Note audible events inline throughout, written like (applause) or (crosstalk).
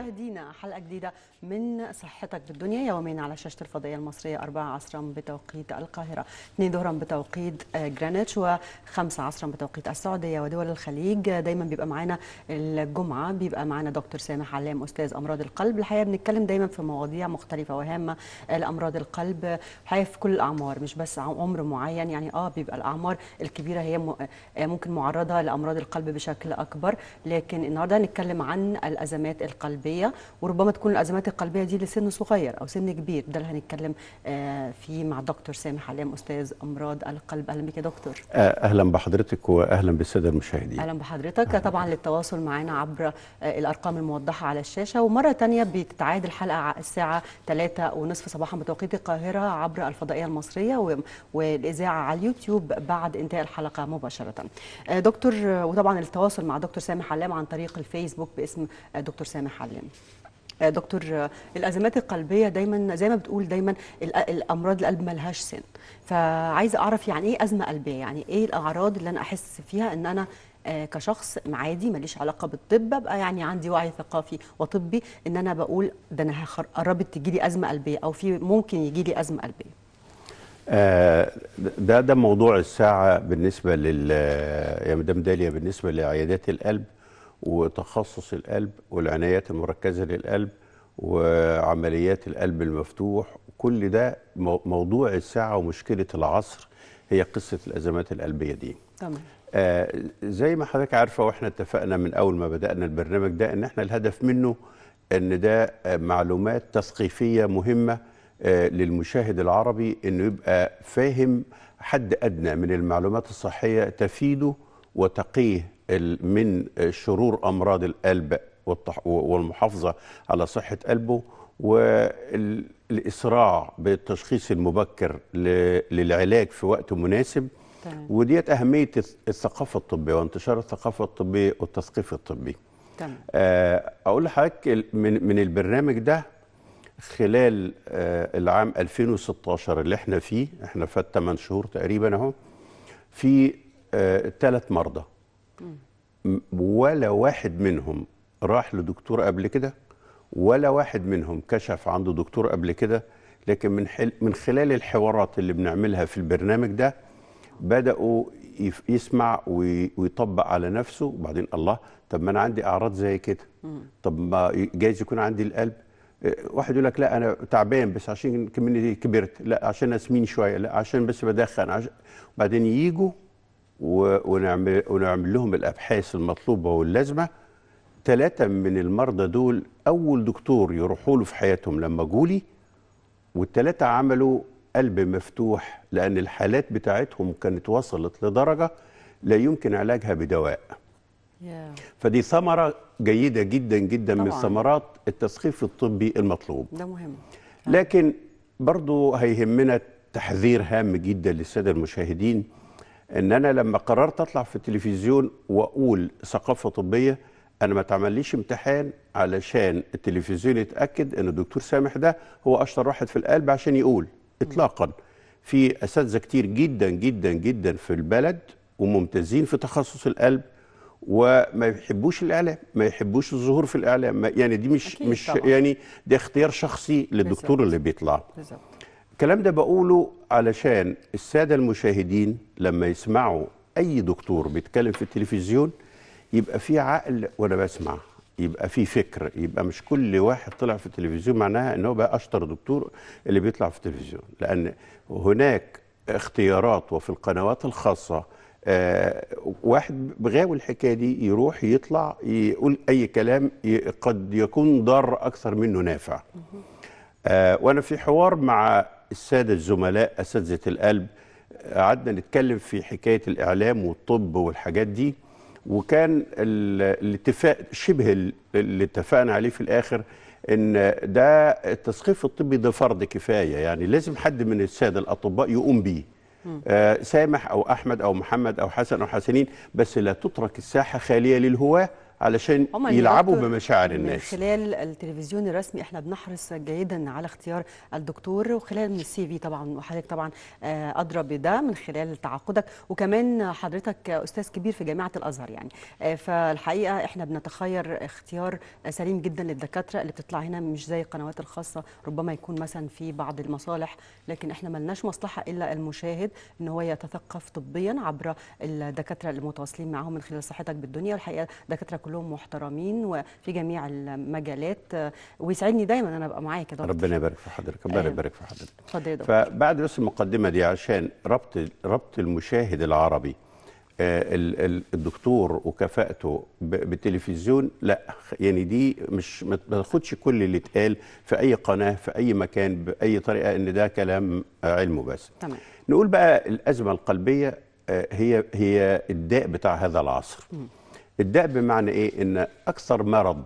مشاهدينا حلقة جديدة من صحتك بالدنيا يومين على شاشة الفضائية المصرية 4 عصرا بتوقيت القاهرة 2 ظهرا بتوقيت جرينتش آه، و5 عصرا بتوقيت السعودية ودول الخليج آه، دايما بيبقى معانا الجمعة بيبقى معانا دكتور سامح علام أستاذ أمراض القلب الحقيقة بنتكلم دايما في مواضيع مختلفة وهامة لأمراض القلب الحقيقة في كل الأعمار مش بس عمر معين يعني اه بيبقى الأعمار الكبيرة هي آه، ممكن معرضة لأمراض القلب بشكل أكبر لكن النهاردة هنتكلم عن الأزمات القلبية القلبيه وربما تكون الازمات القلبيه دي لسن صغير او سن كبير ده اللي هنتكلم آه، فيه مع دكتور سامح علام استاذ امراض القلب اهلا بك يا دكتور آه، اهلا بحضرتك واهلا بالساده المشاهدين اهلا بحضرتك أهلا. طبعا للتواصل معنا عبر آه، الارقام الموضحه على الشاشه ومره ثانيه بتتعاد الحلقه على الساعه 3 ونصف صباحا بتوقيت القاهره عبر الفضائيه المصريه والاذاعه على اليوتيوب بعد انتهاء الحلقه مباشره دكتور وطبعا التواصل مع دكتور سامح علام عن طريق الفيسبوك باسم دكتور سامح علام آه، دكتور آه، الازمات القلبيه دايما زي ما بتقول دايما آه، الامراض القلب ملهاش سن فعايزه اعرف يعني ايه ازمه قلبيه يعني ايه الاعراض اللي انا احس فيها ان انا كشخص عادي ماليش علاقه بالطب ابقى يعني عندي وعي ثقافي وطبي ان انا بقول ده انا قربت تجي لي ازمه قلبيه او في ممكن يجي لي ازمه قلبيه ده ده موضوع الساعه بالنسبه لل يا مدام داليا بالنسبه لعيادات القلب وتخصص القلب والعنايات المركزة للقلب وعمليات القلب المفتوح كل ده موضوع الساعة ومشكلة العصر هي قصة الأزمات القلبية دي تمام آه زي ما حضرتك عارفة وإحنا اتفقنا من أول ما بدأنا البرنامج ده إن إحنا الهدف منه إن ده معلومات تثقيفية مهمة آه للمشاهد العربي إنه يبقى فاهم حد أدنى من المعلومات الصحية تفيده وتقيه من شرور امراض القلب والمحافظه على صحه قلبه والاسراع بالتشخيص المبكر للعلاج في وقت مناسب تمام. وديت اهميه الثقافه الطبيه وانتشار الثقافه الطبيه والتثقيف الطبي تمام آه، اقول لحضرتك من من البرنامج ده خلال آه، العام 2016 اللي احنا فيه احنا فات 8 شهور تقريبا اهو في ثلاث آه، مرضى ولا واحد منهم راح لدكتور قبل كده ولا واحد منهم كشف عنده دكتور قبل كده لكن من حل من خلال الحوارات اللي بنعملها في البرنامج ده بداوا يسمع ويطبق على نفسه وبعدين الله طب ما انا عندي اعراض زي كده طب ما جايز يكون عندي القلب آه، واحد يقول لك لا انا تعبان بس عشان كمني كبرت لا عشان اسمين شويه لا عشان بس بدخن عشان بعدين ييجوا ونعمل, ونعمل لهم الأبحاث المطلوبة واللازمة ثلاثة من المرضى دول أول دكتور يروحوا له في حياتهم لما جولي والثلاثة عملوا قلب مفتوح لأن الحالات بتاعتهم كانت وصلت لدرجة لا يمكن علاجها بدواء yeah. فدي ثمرة جيدة جدا جدا طبعا. من ثمرات التسخيف الطبي المطلوب ده مهم لكن برضو هيهمنا تحذير هام جدا للسادة المشاهدين ان انا لما قررت اطلع في التلفزيون واقول ثقافه طبيه انا ما تعمليش امتحان علشان التلفزيون يتاكد ان الدكتور سامح ده هو اشطر واحد في القلب عشان يقول اطلاقا في اساتذه كتير جدا جدا جدا في البلد وممتازين في تخصص القلب وما يحبوش الاعلام ما يحبوش الظهور في الاعلام يعني دي مش مش طبعا. يعني ده اختيار شخصي للدكتور اللي بيطلع بالزبط. الكلام ده بقوله علشان الساده المشاهدين لما يسمعوا اي دكتور بيتكلم في التلفزيون يبقى في عقل وانا بسمع يبقى في فكر يبقى مش كل واحد طلع في التلفزيون معناها ان هو بقى اشطر دكتور اللي بيطلع في التلفزيون لان هناك اختيارات وفي القنوات الخاصه آه واحد بغاوي الحكايه دي يروح يطلع يقول اي كلام قد يكون ضار اكثر منه نافع آه وانا في حوار مع الساده الزملاء اساتذه القلب قعدنا نتكلم في حكايه الاعلام والطب والحاجات دي وكان الاتفاق شبه اللي اتفقنا عليه في الاخر ان ده التثقيف الطبي ده فرض كفايه يعني لازم حد من الساده الاطباء يقوم بيه آه سامح او احمد او محمد او حسن او حسنين بس لا تترك الساحه خاليه للهواه علشان يلعبوا بمشاعر الناس من خلال التلفزيون الرسمي احنا بنحرص جيدا على اختيار الدكتور وخلال من السي في طبعا وحضرتك طبعا آه، ادرى بده من خلال تعاقدك وكمان حضرتك استاذ كبير في جامعه الازهر يعني آه، فالحقيقه احنا بنتخير اختيار سليم جدا للدكاتره اللي بتطلع هنا مش زي القنوات الخاصه ربما يكون مثلا في بعض المصالح لكن احنا ملناش مصلحه الا المشاهد ان هو يتثقف طبيا عبر الدكاتره اللي متواصلين معاهم من خلال صحتك بالدنيا والحقيقه دكاتره كلهم محترمين وفي جميع المجالات ويسعدني دايما انا ابقى معاك يا دكتور ربنا يبارك في حضرتك ربنا آه. يبارك في حضرتك اتفضل فبعد بس المقدمه دي عشان ربط ربط المشاهد العربي آه، الدكتور وكفاءته بالتلفزيون لا يعني دي مش ما تاخدش كل اللي اتقال في اي قناه في اي مكان باي طريقه ان ده كلام آه، علمه بس تمام نقول بقى الازمه القلبيه هي هي الداء بتاع هذا العصر م. الداء بمعنى ايه ان اكثر مرض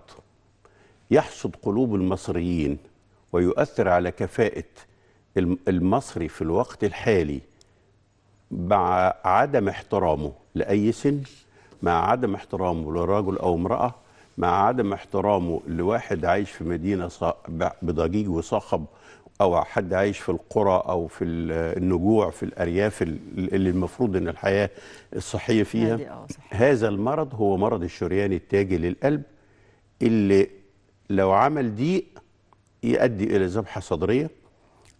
يحصد قلوب المصريين ويؤثر على كفاءه المصري في الوقت الحالي مع عدم احترامه لاي سن مع عدم احترامه لرجل او امراه مع عدم احترامه لواحد عايش في مدينه بضجيج وصخب او حد عايش في القرى او في النجوع في الارياف اللي المفروض ان الحياه الصحيه فيها آه، هذا المرض هو مرض الشريان التاجي للقلب اللي لو عمل ضيق يؤدي الى ذبحه صدريه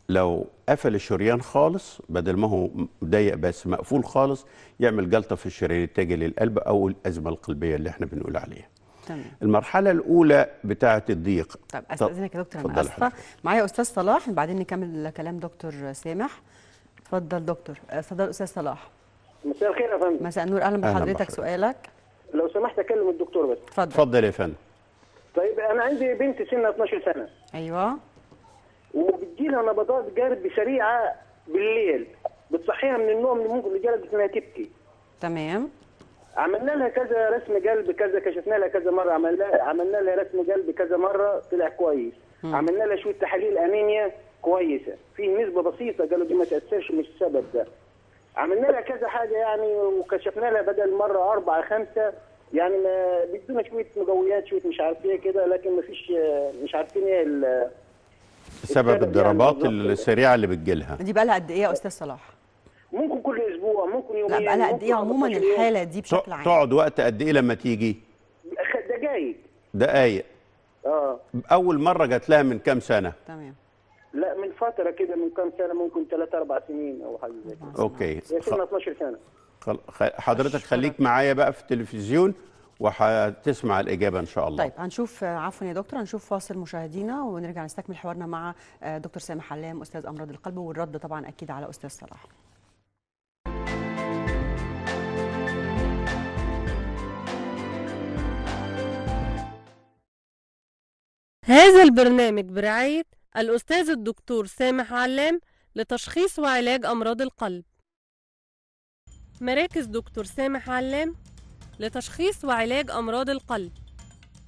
لو قفل الشريان خالص بدل ما هو ضيق بس مقفول خالص يعمل جلطه في الشريان التاجي للقلب او الازمه القلبيه اللي احنا بنقول عليها تمام. المرحله الاولى بتاعه الضيق طب استاذنك يا دكتور انا اسفه معايا استاذ صلاح بعدين نكمل كلام دكتور سامح اتفضل دكتور آه، اتفضل استاذ صلاح مساء الخير يا فندم مساء النور اهلا بحضرتك أهلا سؤالك لو سمحت اكلم الدكتور بس اتفضل اتفضل يا فندم طيب انا عندي بنت سنها 12 سنه ايوه وبتجي لها نبضات جرد سريعه بالليل بتصحيها من النوم ممكن لدرجه انها تبكي تمام عملنا لها كذا رسم قلب كذا كشفنا لها كذا مره عملنا عملنا لها رسم قلب كذا مره طلع كويس عملنا لها شويه تحاليل انيميا كويسه في نسبه بسيطه قالوا دي ما تاثرش مش السبب ده عملنا لها كذا حاجه يعني وكشفنا لها بدل مره اربعه خمسه يعني ما بيدونا شويه مقويات شويه مش عارف ايه كده لكن ما فيش مش عارفين ايه سبب يعني الضربات يعني السريعه اللي بتجيلها دي بقى لها قد ايه يا استاذ صلاح؟ ممكن كل اسبوع ممكن يومين طب انا قد ايه عموما الحاله دي بشكل عام تقعد وقت قد ايه لما تيجي دقايق دقايق اه اول مره جات لها من كام سنه تمام لا من فتره كده من كام سنه ممكن 3 4 سنين او حاجه زي كده اوكي سنة 12 سنه حضرتك خليك معايا بقى في التلفزيون وهتسمع الإجابة إن شاء الله طيب هنشوف عفوا يا دكتور هنشوف فاصل مشاهدينا ونرجع نستكمل حوارنا مع آه، دكتور سامح علام أستاذ أمراض القلب والرد طبعا أكيد على أستاذ صلاح هذا البرنامج برعاية الأستاذ الدكتور سامح علام لتشخيص وعلاج أمراض القلب مراكز دكتور سامح علام لتشخيص وعلاج أمراض القلب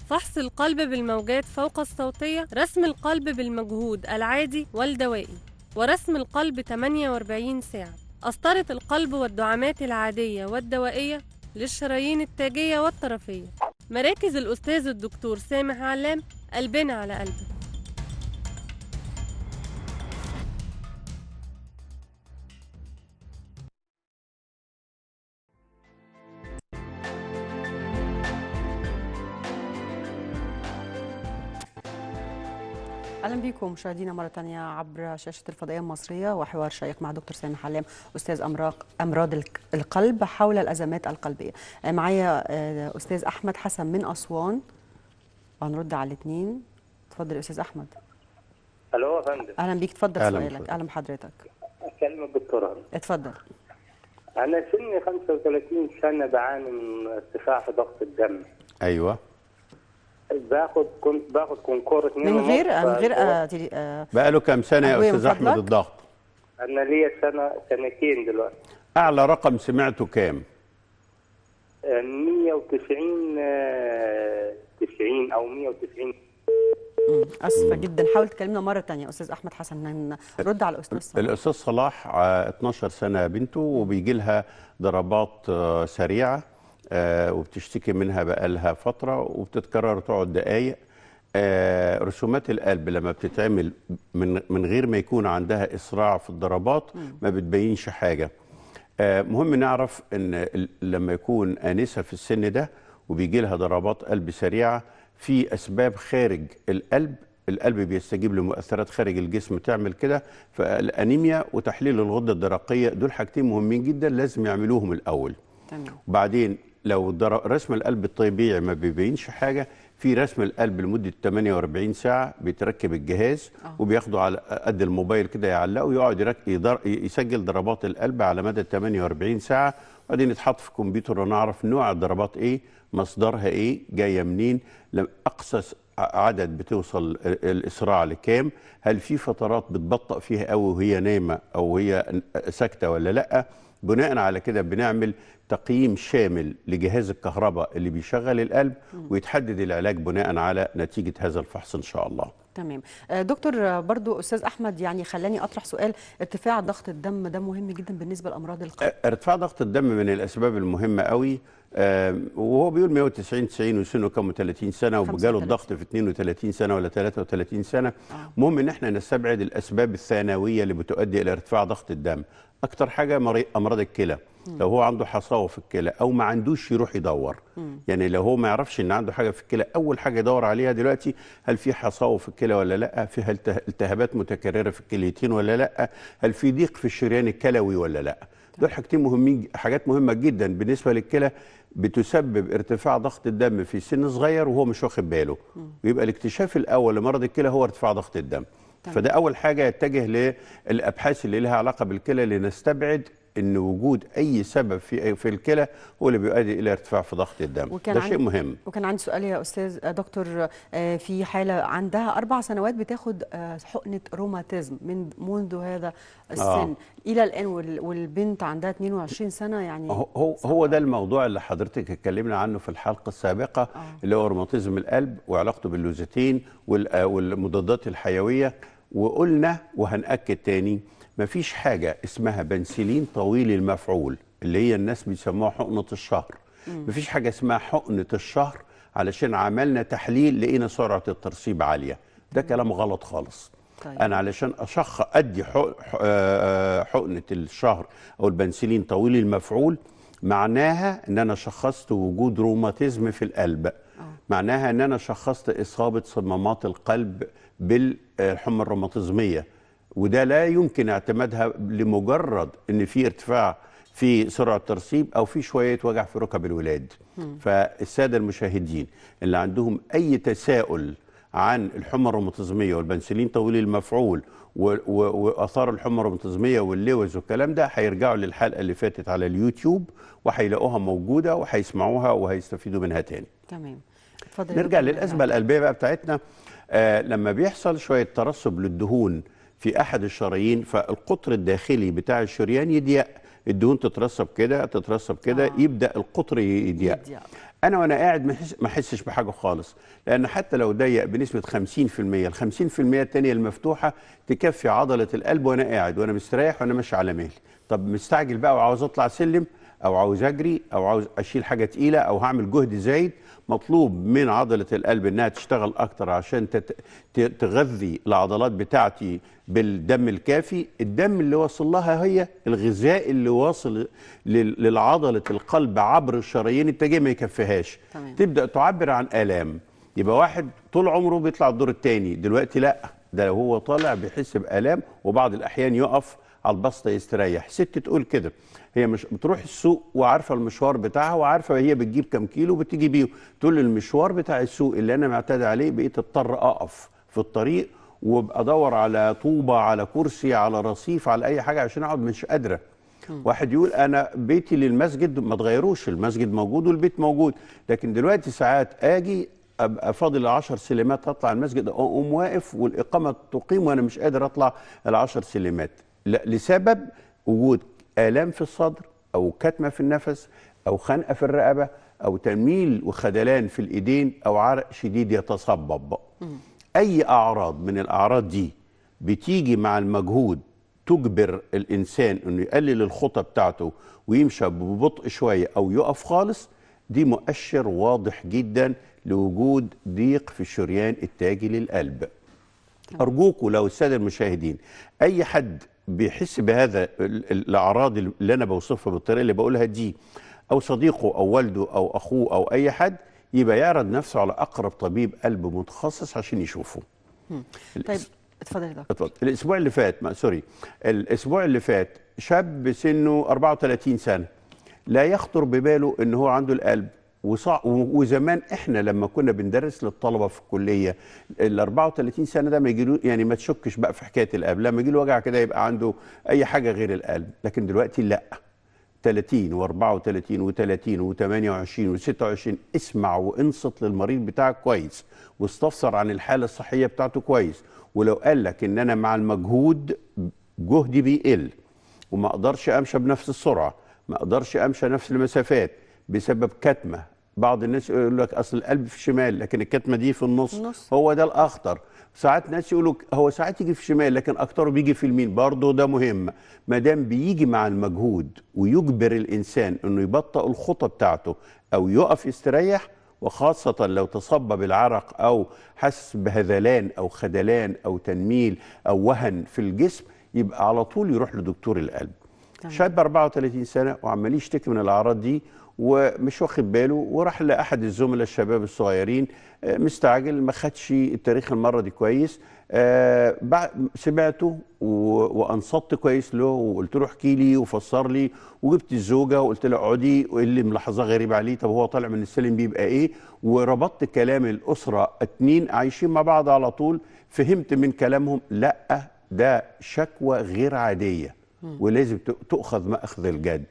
فحص القلب بالموجات فوق الصوتية رسم القلب بالمجهود العادي والدوائي ورسم القلب 48 ساعة قسطرة القلب والدعامات العادية والدوائية للشرايين التاجية والطرفية مراكز الأستاذ الدكتور سامح علام قلبنا على قلبك اهلا بكم مشاهدينا مره ثانيه عبر شاشه الفضائيه المصريه وحوار شيق مع دكتور سامي حلام استاذ امراض امراض القلب حول الازمات القلبيه آه، معايا آه، استاذ احمد حسن من اسوان وهنرد على الاثنين اتفضل يا استاذ احمد الو يا فندم اهلا بيك اتفضل سؤالك اهلا بحضرتك اتكلم الدكتور اتفضل انا سني 35 سنه بعاني من ارتفاع في ضغط الدم ايوه باخد كنت باخد كونكور من غير من غير بقى له كام سنه يا استاذ احمد الضغط انا ليا سنه سنتين دلوقتي اعلى رقم سمعته كام 190 190 او 190 اسفه جدا حاول تكلمنا مره ثانيه استاذ احمد حسن نرد على الاستاذ صلاح الاستاذ صلاح 12 آه، سنه بنته وبيجي لها ضربات آه، سريعه آه، وبتشتكي منها بقى لها فتره وبتتكرر تقعد دقائق رسومات القلب لما بتتعمل من من غير ما يكون عندها اسراع في الضربات ما بتبينش حاجه مهم نعرف ان لما يكون انسه في السن ده وبيجي لها ضربات قلب سريعه في اسباب خارج القلب القلب بيستجيب لمؤثرات خارج الجسم تعمل كده فالانيميا وتحليل الغده الدرقيه دول حاجتين مهمين جدا لازم يعملوهم الاول تمام وبعدين لو رسم القلب الطبيعي ما بيبينش حاجه في رسم القلب لمده 48 ساعه بيتركب الجهاز أوه. وبياخده على قد الموبايل كده يعلقه ويقعد يسجل ضربات القلب على مدى 48 ساعه بعدين يتحط في كمبيوتر ونعرف نوع الضربات ايه مصدرها ايه جايه منين اقصى عدد بتوصل الاسراع لكام هل في فترات بتبطأ فيها قوي وهي نايمه او هي ساكته ولا لا بناء على كده بنعمل تقييم شامل لجهاز الكهرباء اللي بيشغل القلب ويتحدد العلاج بناء على نتيجه هذا الفحص ان شاء الله تمام آه، دكتور برضو استاذ احمد يعني خلاني اطرح سؤال ارتفاع ضغط الدم ده مهم جدا بالنسبه لامراض القلب آه، ارتفاع ضغط الدم من الاسباب المهمه قوي آه، وهو بيقول 190 90 وسنه كام 30 سنه وجاله الضغط في 32 سنه ولا 33 سنه المهم ان احنا نستبعد الاسباب الثانويه اللي بتؤدي الى ارتفاع ضغط الدم اكتر حاجه امراض الكلى لو هو عنده حصاوه في الكلى او ما عندوش يروح يدور يعني لو هو ما يعرفش ان عنده حاجه في الكلى اول حاجه يدور عليها دلوقتي هل في حصاوه في الكلى ولا لا فيها التهابات متكرره في الكليتين ولا لا هل في ضيق في الشريان الكلوي ولا لا دول طيب. حاجتين مهمين حاجات مهمه جدا بالنسبه للكلى بتسبب ارتفاع ضغط الدم في سن صغير وهو مش واخد باله ويبقى الاكتشاف الاول لمرض الكلى هو ارتفاع ضغط الدم فده اول حاجه يتجه للابحاث اللي لها علاقه بالكلى لنستبعد ان وجود اي سبب في في الكلى هو اللي بيؤدي الى ارتفاع في ضغط الدم وكان ده شيء مهم وكان عندي سؤال يا استاذ آه، دكتور آه، في حاله عندها اربع سنوات بتاخد آه، حقنه روماتيزم من منذ هذا السن آه. الى الان والبنت عندها 22 سنه يعني هو هو ده الموضوع اللي حضرتك اتكلمنا عنه في الحلقه السابقه آه. اللي هو روماتيزم القلب وعلاقته باللوزيتين والمضادات الحيويه وقلنا وهنأكد تاني مفيش حاجه اسمها بنسلين طويل المفعول اللي هي الناس بيسموها حقنه الشهر ما مفيش حاجه اسمها حقنه الشهر علشان عملنا تحليل لقينا سرعه الترسيب عاليه ده كلام غلط خالص طيب. انا علشان اشخ ادي آه، آه، حقنه الشهر او البنسلين طويل المفعول معناها ان انا شخصت وجود روماتيزم في القلب آه. معناها ان انا شخصت اصابه صمامات القلب بالحمى الروماتيزميه وده لا يمكن اعتمادها لمجرد ان في ارتفاع في سرعه الترسيب او في شويه وجع في ركب الولاد فالساده المشاهدين اللي عندهم اي تساؤل عن الحمى الروماتيزميه والبنسلين طويل المفعول واثار الحمى الروماتيزميه واللوز والكلام ده هيرجعوا للحلقه اللي فاتت على اليوتيوب وهيلاقوها موجوده وهيسمعوها وهيستفيدوا منها تاني تمام نرجع للازمه القلبيه بقى بتاعتنا آه لما بيحصل شويه ترسب للدهون في احد الشرايين فالقطر الداخلي بتاع الشريان يضيق الدهون تترسب كده تترسب كده آه. يبدا القطر يضيق انا وانا قاعد ما احسش بحاجه خالص لان حتى لو ضيق بنسبه 50% ال 50% الثانيه المفتوحه تكفي عضله القلب وانا قاعد وانا مستريح وانا ماشي على مهلي طب مستعجل بقى وعاوز اطلع سلم او عاوز اجري او عاوز اشيل حاجه تقيله او هعمل جهد زايد مطلوب من عضلة القلب أنها تشتغل أكتر عشان تغذي العضلات بتاعتي بالدم الكافي الدم اللي واصل لها هي الغذاء اللي واصل للعضلة القلب عبر الشرايين التاجية ما يكفيهاش تمام. تبدأ تعبر عن آلام يبقى واحد طول عمره بيطلع الدور الثاني دلوقتي لا ده هو طالع بيحس بآلام وبعض الأحيان يقف على البسطة يستريح ست تقول كده هي مش بتروح السوق وعارفه المشوار بتاعها وعارفه هي بتجيب كم كيلو وبتيجي بيه تقول المشوار بتاع السوق اللي انا معتاد عليه بقيت اضطر اقف في الطريق وابقى ادور على طوبه على كرسي على رصيف على اي حاجه عشان اقعد مش قادره واحد يقول انا بيتي للمسجد ما تغيروش المسجد موجود والبيت موجود لكن دلوقتي ساعات اجي ابقى فاضل 10 سلمات اطلع المسجد اقوم واقف والاقامه تقيم وانا مش قادر اطلع ال 10 سلمات لا لسبب وجود آلام في الصدر أو كتمة في النفس أو خنقة في الرقبة أو تميل وخدلان في الإيدين أو عرق شديد يتصبب أي أعراض من الأعراض دي بتيجي مع المجهود تجبر الإنسان أنه يقلل الخطة بتاعته ويمشى ببطء شوية أو يقف خالص دي مؤشر واضح جدا لوجود ضيق في الشريان التاجي للقلب أرجوكوا لو السادة المشاهدين أي حد بيحس بهذا الاعراض اللي انا بوصفها بالطريقه اللي بقولها دي او صديقه او والده او اخوه او اي حد يبقى يعرض نفسه على اقرب طبيب قلب متخصص عشان يشوفه طيب اتفضل يا اتفضل الاسبوع اللي فات ما سوري الاسبوع اللي فات شاب سنه 34 سنه لا يخطر بباله ان هو عنده القلب وصع... وزمان احنا لما كنا بندرس للطلبه في الكليه ال 34 سنه ده ما يجي يعني ما تشكش بقى في حكايه القلب لما يجي له وجع كده يبقى عنده اي حاجه غير القلب لكن دلوقتي لا 30 و34 و30 و28 و26 اسمع وانصت للمريض بتاعك كويس واستفسر عن الحاله الصحيه بتاعته كويس ولو قال لك ان انا مع المجهود جهدي بيقل وما اقدرش امشى بنفس السرعه ما اقدرش امشى نفس المسافات بسبب كتمه بعض الناس يقول لك اصل القلب في الشمال لكن الكتمه دي في النص, النص. هو ده الاخطر ساعات ناس يقولوا هو ساعات يجي في الشمال لكن اكتره بيجي في اليمين برضه ده مهم ما دام بيجي مع المجهود ويجبر الانسان انه يبطئ الخطى بتاعته او يقف يستريح وخاصة لو تصب بالعرق أو حس بهذلان أو خدلان أو تنميل أو وهن في الجسم يبقى على طول يروح لدكتور القلب طيب. شاب 34 سنة وعمال يشتكي من الأعراض دي ومش واخد باله وراح لاحد الزملاء الشباب الصغيرين آه، مستعجل ما خدش التاريخ المره دي كويس آه، سمعته وانصت كويس له وقلت له احكي لي وفسر لي وجبت الزوجه وقلت لها اقعدي اللي ملاحظه غريبه عليه طب هو طالع من السلم بيبقى ايه وربطت كلام الاسره اتنين عايشين مع بعض على طول فهمت من كلامهم لا ده شكوى غير عاديه ولازم تؤخذ ماخذ الجد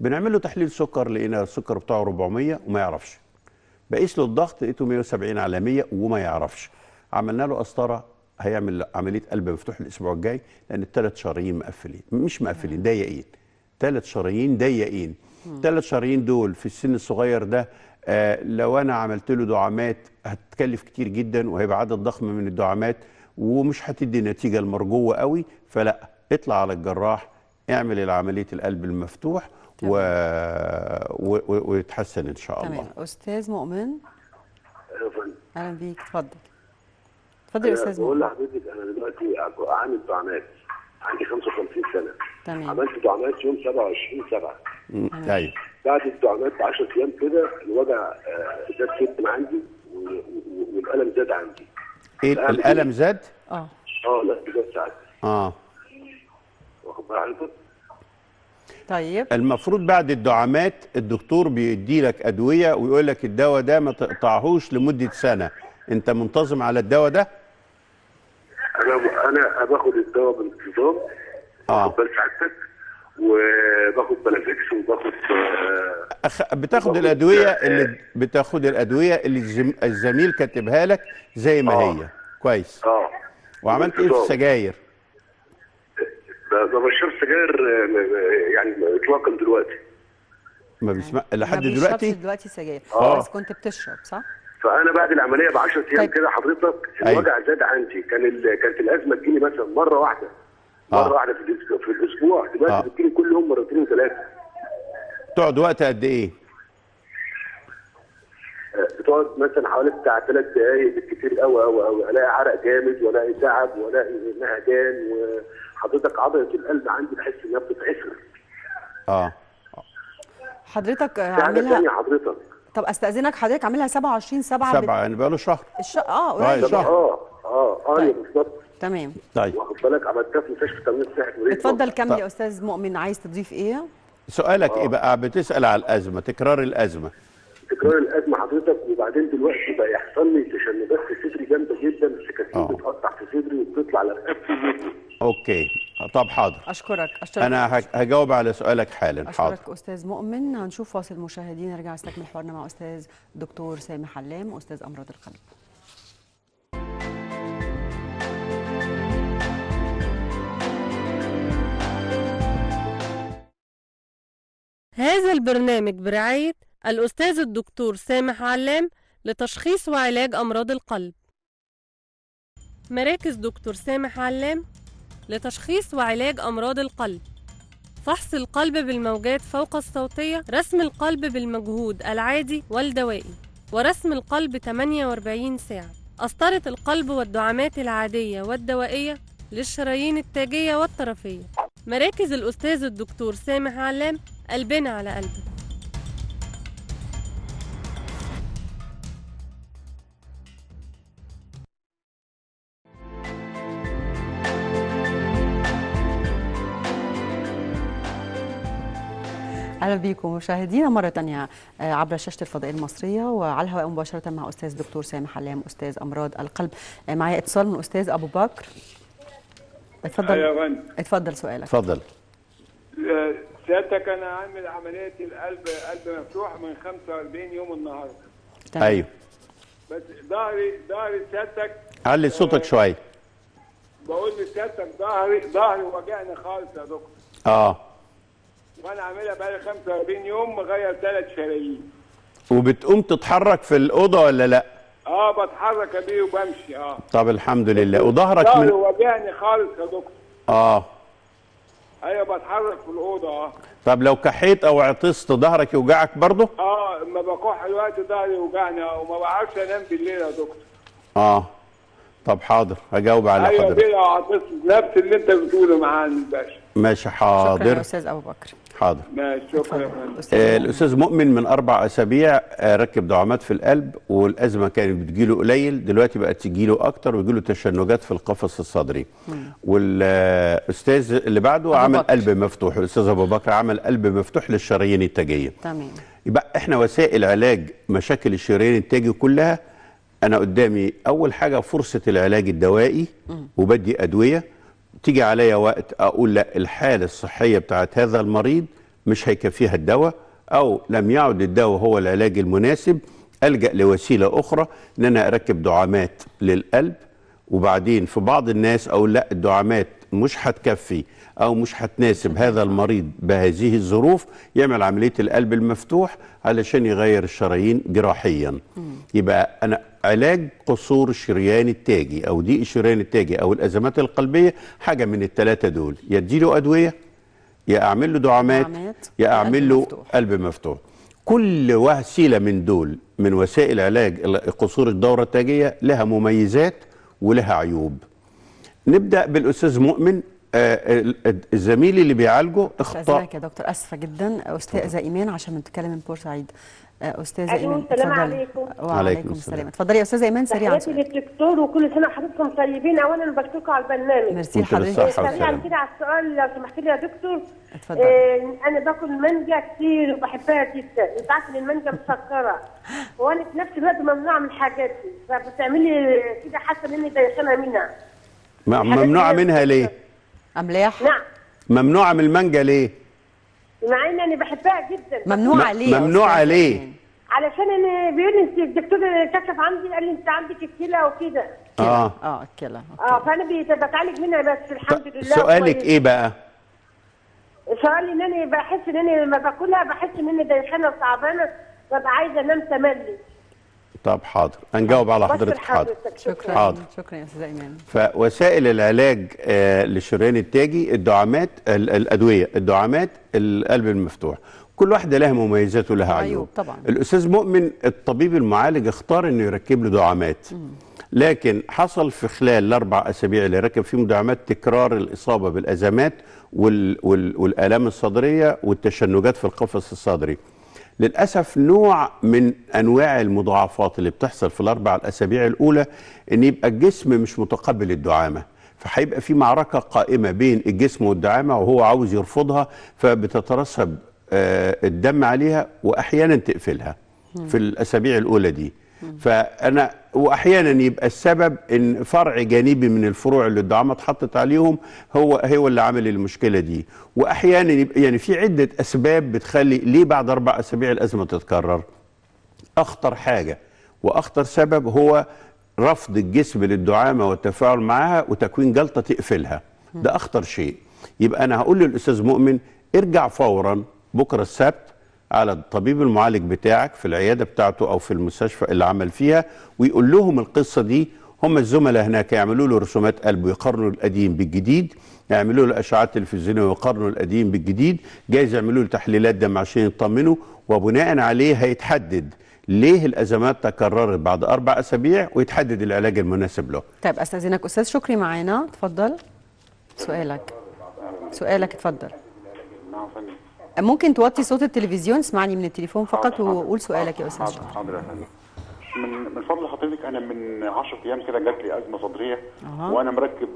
بنعمل له تحليل سكر لقينا السكر بتاعه 400 وما يعرفش بقيس له الضغط لقيته 170 على 100 وما يعرفش عملنا له قسطره هيعمل عمليه قلب مفتوح الاسبوع الجاي لان الثلاث شرايين مقفلين مش مقفلين ضيقين ثلاث شرايين ضيقين ثلاث شرايين دول في السن الصغير ده آه لو انا عملت له دعامات هتكلف كتير جدا وهيبقى عدد ضخم من الدعامات ومش هتدي النتيجه المرجوه قوي فلا اطلع على الجراح اعمل عمليه القلب المفتوح و... و... ويتحسن ان شاء تمام. الله تمام استاذ مؤمن اهلا بيك اتفضل اتفضل يا استاذ مؤمن بقول لحضرتك انا دلوقتي عامل طعامات عندي 55 سنه تمام عملت طعامات يوم 27 7 طيب بعد الطعامات ب 10 ايام كده الوجع آه، زاد جدا عندي والالم زاد عندي ايه الالم زاد؟ اه اه لا زاد ساعتها اه واخد بالك طيب المفروض بعد الدعامات الدكتور بيدي لك ادويه ويقول لك الدواء ده ما تقطعهوش لمده سنه انت منتظم على الدواء ده انا انا باخد الدواء بانتظام اه بس وباخد بلافكس وباخد آه، أخ... بتاخد الادويه آه، اللي آه. بتاخد الادويه اللي الزم... الزميل كاتبها لك زي ما آه. هي كويس اه وعملت ايه في السجاير ما بشرب سجاير يعني اطلاقا دلوقتي ما بيسمع لحد دلوقتي دلوقتي سجاير آه. بس كنت بتشرب صح فانا بعد العمليه ب 10 ايام طيب. كده حضرتك أيوه. الوجع زاد عندي كان ال... كانت الازمه تجيني مثلا مره واحده آه. مره آه. واحده في الاسبوع في الاسبوع دلوقتي آه. بتجيني كل يوم مرتين وثلاثه تقعد وقت قد ايه؟ آه، بتقعد مثلا حوالي بتاع ثلاث دقائق بالكثير قوي قوي قوي الاقي عرق جامد والاقي تعب والاقي مهجان و... حضرتك عضله القلب عندي بحس انها بتتعسر اه حضرتك عاملها يا حضرتك طب استاذنك حضرتك عاملها 27 7 7 بت... يعني بقى له شهر الش... اه قريب طيب. شهر اه اه اه طيب. بالظبط تمام طيب واخد بالك عملتها في مستشفى تامين صحي اتفضل كمل يا طيب. استاذ مؤمن عايز تضيف ايه؟ سؤالك آه. ايه بقى بتسال على الازمه تكرار الازمه تكرار الازمه حضرتك وبعدين دلوقتي بقى يحصل لي تشنجات في صدري جامده جدا السكاكين آه. بتقطع في صدري وبتطلع لرقبتي اوكي طب حاضر اشكرك اشكرك انا هجاوب على سؤالك حالا حاضر اشكرك استاذ مؤمن هنشوف فاصل مشاهدين نرجع نستكمل حوارنا مع استاذ دكتور سامي حلام استاذ امراض القلب هذا البرنامج برعاية الأستاذ الدكتور سامح علام لتشخيص وعلاج أمراض القلب مراكز دكتور سامح علام لتشخيص وعلاج أمراض القلب فحص القلب بالموجات فوق الصوتية رسم القلب بالمجهود العادي والدوائي ورسم القلب 48 ساعة قسطرة القلب والدعامات العادية والدوائية للشرايين التاجية والطرفية مراكز الأستاذ الدكتور سامح علام قلبنا على قلبك اهلا بيكم مشاهدينا مره ثانيه آه، عبر شاشه الفضائيه المصريه وعلى الهواء مباشره مع استاذ دكتور سامح علام استاذ امراض القلب آه، معايا اتصال من استاذ ابو بكر اتفضل أيوة يا اتفضل سؤالك اتفضل آه، سيادتك انا عامل عمليه القلب قلب مفتوح من 45 يوم النهارده ايوه بس ظهري ظهري سيادتك علي صوتك شويه بقول لسيادتك ظهري ظهري وجعني خالص يا دكتور اه وانا عاملها بقالي 45 يوم مغير ثلاث شرايين وبتقوم تتحرك في الاوضه ولا لا؟ اه بتحرك بيه وبمشي اه طب الحمد لله وظهرك من وجعني خالص يا دكتور اه ايوه بتحرك في الاوضه اه طب لو كحيت او عطست ظهرك يوجعك برضه؟ اه اما بكح الوقت ظهري يوجعني اه وما بعرفش انام بالليل يا دكتور اه طب حاضر هجاوب على أيوة حضرتك ايوه كده عطست نفس اللي انت بتقوله يا الباشا ماشي حاضر شكرا يا استاذ ابو بكر حاضر شكرا آه، الاستاذ مؤمن من اربع اسابيع آه، ركب دعامات في القلب والازمه كانت بتجيله قليل دلوقتي بقت تجيله اكتر ويجيله تشنجات في القفص الصدري والاستاذ اللي بعده عمل بكر. قلب مفتوح الاستاذ ابو بكر عمل قلب مفتوح للشرايين التاجيه تمام يبقى احنا وسائل علاج مشاكل الشريان التاجي كلها انا قدامي اول حاجه فرصه العلاج الدوائي وبدي ادويه تيجي عليا وقت اقول لا الحاله الصحيه بتاعت هذا المريض مش هيكفيها الدواء او لم يعد الدواء هو العلاج المناسب الجا لوسيله اخرى ان انا اركب دعامات للقلب وبعدين في بعض الناس اقول لا الدعامات مش هتكفي او مش هتناسب هذا المريض بهذه الظروف يعمل عمليه القلب المفتوح علشان يغير الشرايين جراحيا يبقى انا علاج قصور شريان التاجي او ضيق الشريان التاجي او الازمات القلبيه حاجه من الثلاثه دول يا اديله ادويه يا اعمل له دعامات يا اعمل له قلب مفتوح كل وسيله من دول من وسائل علاج قصور الدوره التاجيه لها مميزات ولها عيوب نبدا بالاستاذ مؤمن آه الزميل اللي بيعالجه اخطاء يا دكتور اسفه جدا استاذه ايمان عشان بنتكلم من بورسعيد استاذه ايمن السلام عليكم وعليكم السلام اتفضلي يا استاذه ايمان سريعا تحياتي للدكتور وكل سنه وحضراتكم طيبين اولا بشكركم على البرنامج ميرسي لحضرتك سريعا إيه، كده على السؤال لو سمحت لي يا دكتور اتفضلي آه انا باكل مانجا كتير وبحبها جدا انت ان المانجا مسكره (laughs) وانا في نفس الوقت ممنوعه من الحاجات دي فبتعمل لي كده حاسه اني دايخانه منها ممنوعه منها ليه؟ املاح نعم ممنوعه من المانجا ليه؟ مع ان انا بحبها جدا ممنوع عليه ممنوع عليه علشان انا بيقول لي الدكتور كشف عندي قال لي انت عندك الكلى وكده اه اه الكلى اه فانا بتعالج منها بس الحمد لله سؤالك ايه بقى؟ سؤالي ان انا بحس ان انا لما باكلها بحس ان انا دايخانه وتعبانه ببقى عايزه انام تملي طب حاضر هنجاوب على حضرتك حاضر شكرا حاضر. شكرا يا استاذ ايمان فوسائل العلاج للشريان آه، التاجي الدعامات الادويه الدعامات القلب المفتوح كل واحده لها مميزات ولها عيوب أيوه طبعا الاستاذ مؤمن الطبيب المعالج اختار انه يركب له دعامات لكن حصل في خلال الاربع اسابيع اللي ركب فيهم دعامات تكرار الاصابه بالازمات وال وال والالام الصدريه والتشنجات في القفص الصدري للأسف نوع من أنواع المضاعفات اللي بتحصل في الأربع الأسابيع الأولى إن يبقى الجسم مش متقبل الدعامة فهيبقى في معركة قائمة بين الجسم والدعامة وهو عاوز يرفضها فبتترسب آه، الدم عليها وأحيانا تقفلها في الأسابيع الأولى دي فأنا واحيانا يبقى السبب ان فرع جانبي من الفروع اللي الدعامه اتحطت عليهم هو هو اللي عامل المشكله دي واحيانا يبقى يعني في عده اسباب بتخلي ليه بعد اربع اسابيع الازمه تتكرر اخطر حاجه واخطر سبب هو رفض الجسم للدعامه والتفاعل معها وتكوين جلطه تقفلها ده اخطر شيء يبقى انا هقول للاستاذ مؤمن ارجع فورا بكره السبت على الطبيب المعالج بتاعك في العياده بتاعته او في المستشفى اللي عمل فيها ويقول لهم القصه دي هم الزملاء هناك يعملوا له رسومات قلب ويقارنوا القديم بالجديد يعملوا له اشعه تلفزيونيه ويقارنوا القديم بالجديد جايز يعملوا له تحليلات دم عشان يطمنوا وبناء عليه هيتحدد ليه الازمات تكررت بعد اربع اسابيع ويتحدد العلاج المناسب له. طيب استاذنك استاذ شكري معانا اتفضل سؤالك سؤالك اتفضل. ممكن توطي صوت التلفزيون اسمعني من التليفون فقط وقول سؤالك يا استاذ حاضر حاضر من من فضل حضرتك انا من 10 ايام كده جات لي ازمه صدريه أه. وانا مركب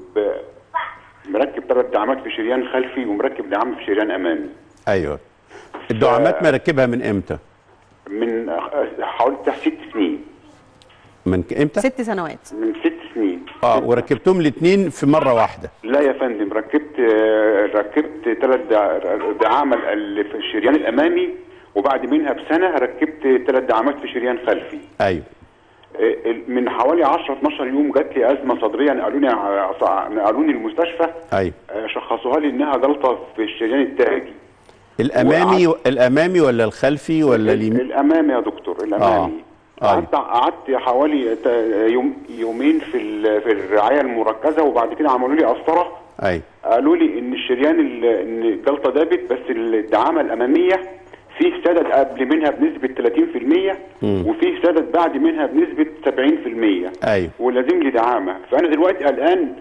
مركب ثلاث دعامات في شريان خلفي ومركب دعام في شريان امامي ايوه الدعامات ف... مركبها من امتى؟ من حوالي تحت ست سنين من امتى؟ ست سنوات من ست سنين اه وركبتهم الاثنين في مره واحده لا يا فندم ركبت ركبت ثلاث دعامه اللي في الشريان الامامي وبعد منها بسنه ركبت ثلاث دعامات في شريان خلفي ايوه آه، من حوالي 10 12 يوم جات لي ازمه صدريه نقلوني نقلوني المستشفى ايوه آه، شخصوها لي انها جلطه في الشريان التاجي الامامي وقعد... الامامي ولا الخلفي ولا اليمين؟ الامامي يا دكتور الامامي آه. طيب. قعدت قعدت حوالي يوم يومين في في الرعايه المركزه وبعد كده عملوا لي قسطره ايوه قالوا لي ان الشريان ان الجلطه دابت بس الدعامه الاماميه فيه سدد قبل منها بنسبه 30% م. وفيه سدد بعد منها بنسبه 70% ايوه ولازم لي دعامه فانا دلوقتي قلقان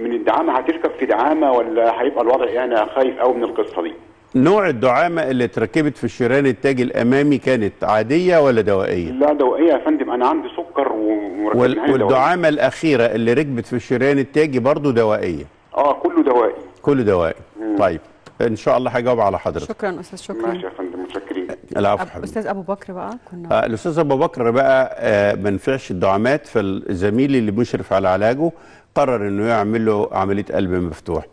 من الدعامه هتركب في دعامه ولا هيبقى الوضع يعني انا خايف قوي من القصه دي نوع الدعامه اللي اتركبت في الشريان التاجي الامامي كانت عاديه ولا دوائيه؟ لا دوائيه يا فندم انا عندي سكر وال... والدعامه الاخيره اللي ركبت في الشريان التاجي برضه دوائيه؟ اه كله دوائي كله دوائي مم. طيب ان شاء الله هجاوب على حضرتك شكرا استاذ شكرا ماشي يا فندم متشكرين العفو أب... استاذ ابو بكر بقى كنا آه الاستاذ ابو بكر بقى آه ما نفعش الدعامات فالزميل اللي مشرف على علاجه قرر انه يعمل له عمليه قلب مفتوح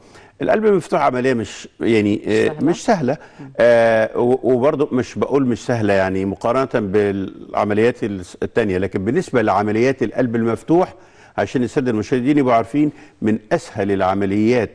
القلب مفتوح عمليه مش يعني آه، سهلة. مش سهله آه وبرضه مش بقول مش سهله يعني مقارنه بالعمليات الثانيه لكن بالنسبه لعمليات القلب المفتوح عشان الساده المشاهدين يبقوا عارفين من اسهل العمليات